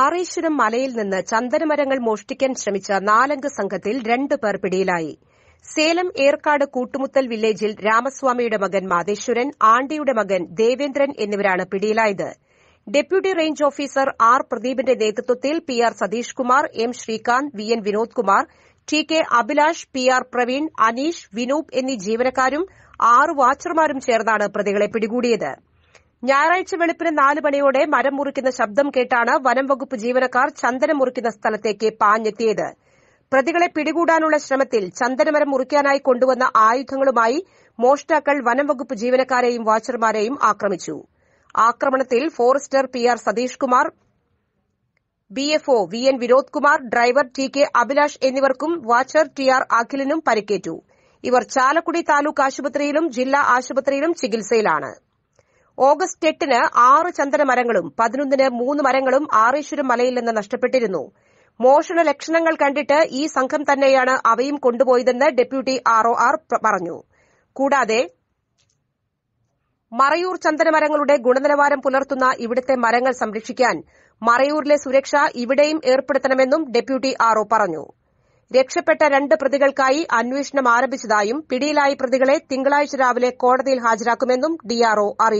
ആറേശ്വരം മലയിൽ നിന്ന് ചന്ദനമരങ്ങൾ മോഷ്ടിക്കാൻ ശ്രമിച്ച നാലംഗ സംഘത്തിൽ രണ്ട് പേർ പിടിയിലായി സേലം ഏർക്കാട് കൂട്ടുമുത്തൽ വില്ലേജിൽ രാമസ്വാമിയുടെ മകൻ മാതേശ്വരൻ ആണ്ടിയുടെ മകൻ ദേവേന്ദ്രൻ എന്നിവരാണ് പിടിയിലായത് ഡെപ്യൂട്ടി റേഞ്ച് ഓഫീസർ ആർ പ്രദീപിന്റെ നേതൃത്വത്തിൽ P R Satheesh Kumar M Sreekanth V N Vinod Kumar T K Abhilash P R Praveen Aneesh Vinoop എന്നീ ജീവനക്കാരും ആറ് വാച്ചർമാരും ചേർന്നാണ് പ്രതികളെ പിടികൂടിയത് ഞായറാഴ്ച വെളുപ്പിന് നാല് മണിയോടെ മരം മുറിക്കുന്ന ശബ്ദം കേട്ടാണ് വനംവകുപ്പ് ജീവനക്കാർ ചന്ദനം മുറിക്കുന്ന സ്ഥലത്തേക്ക് പാഞ്ഞെത്തിയത് പ്രതികളെ പിടികൂടാനുള്ള ശ്രമത്തിൽ ചന്ദനമരം മുറിക്കാനായി കൊണ്ടുവന്ന ആയുധങ്ങളുമായി മോഷ്ടാക്കൾ വനംവകുപ്പ് ജീവനക്കാരെയും വാച്ചർമാരെയും ആക്രമിച്ചു ആക്രമണത്തിൽ forester P R Satheesh Kumar BFO V N Vinod Kumar driver T K Abhilash എന്നിവർക്കും വാച്ചർ ടി ആർ അഖിലിനും പരിക്കേറ്റു ഇവർ ചാലക്കുടി താലൂക്ക് ആശുപത്രിയിലും ജില്ലാ ആശുപത്രിയിലും ചികിത്സയിലാണ് ഓഗസ്റ്റ് എട്ടിന് ആറ് ചന്ദനമരങ്ങളും പതിനൊന്നിന് മൂന്ന് മരങ്ങളും ആറേശ്വരം മലയിൽ നിന്ന് നഷ്ടപ്പെട്ടിരുന്നു മോഷണ ലക്ഷണങ്ങൾ കണ്ടിട്ട് ഈ സംഘം തന്നെയാണ് അവയും കൊണ്ടുപോയതെന്ന് ഡെപ്യൂട്ടി ആർഒ ആർ പറഞ്ഞു കൂടാതെ മറയൂർ ചന്ദനമരങ്ങളുടെ ഗുണനിലവാരം പുലർത്തുന്ന ഇവിടുത്തെ മരങ്ങൾ സംരക്ഷിക്കാൻ മറയൂരിലെ സുരക്ഷ ഇവിടെയും ഏർപ്പെടുത്തണമെന്നും ഡെപ്യൂട്ടി ആർഒ പറഞ്ഞു രക്ഷപ്പെട്ട രണ്ട് പ്രതികൾക്കായി അന്വേഷണം ആരംഭിച്ചതായും പിടിയിലായ പ്രതികളെ തിങ്കളാഴ്ച രാവിലെ കോടതിയിൽ ഹാജരാക്കുമെന്നും ഡിആർഒ അറിയിച്ചു